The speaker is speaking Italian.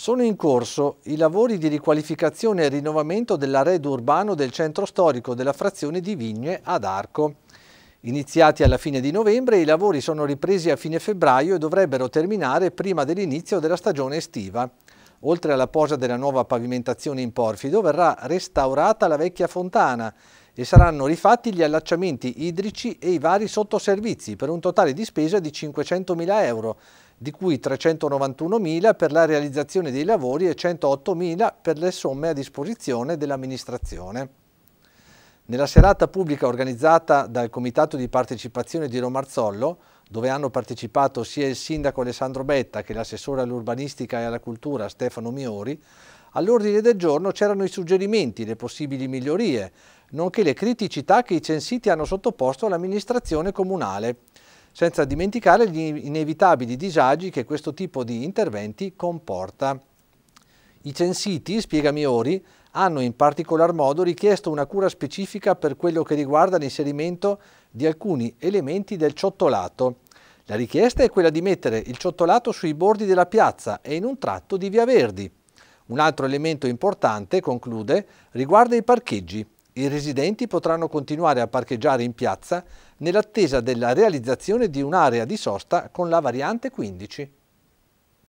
Sono in corso i lavori di riqualificazione e rinnovamento dell'arredo urbano del centro storico della frazione di Vigne ad Arco. Iniziati alla fine di novembre, i lavori sono ripresi a fine febbraio e dovrebbero terminare prima dell'inizio della stagione estiva. Oltre alla posa della nuova pavimentazione in porfido verrà restaurata la vecchia fontana e saranno rifatti gli allacciamenti idrici e i vari sottoservizi per un totale di spesa di 500.000 euro, di cui 391.000 per la realizzazione dei lavori e 108.000 per le somme a disposizione dell'amministrazione. Nella serata pubblica organizzata dal Comitato di Partecipazione di Romarzollo, dove hanno partecipato sia il sindaco Alessandro Betta che l'assessore all'urbanistica e alla cultura Stefano Miori, all'ordine del giorno c'erano i suggerimenti, le possibili migliorie, nonché le criticità che i censiti hanno sottoposto all'amministrazione comunale, senza dimenticare gli inevitabili disagi che questo tipo di interventi comporta. I censiti, spiega Miori, hanno in particolar modo richiesto una cura specifica per quello che riguarda l'inserimento di alcuni elementi del ciottolato. La richiesta è quella di mettere il ciottolato sui bordi della piazza e in un tratto di Via Verdi. Un altro elemento importante, conclude, riguarda i parcheggi. I residenti potranno continuare a parcheggiare in piazza nell'attesa della realizzazione di un'area di sosta con la variante 15.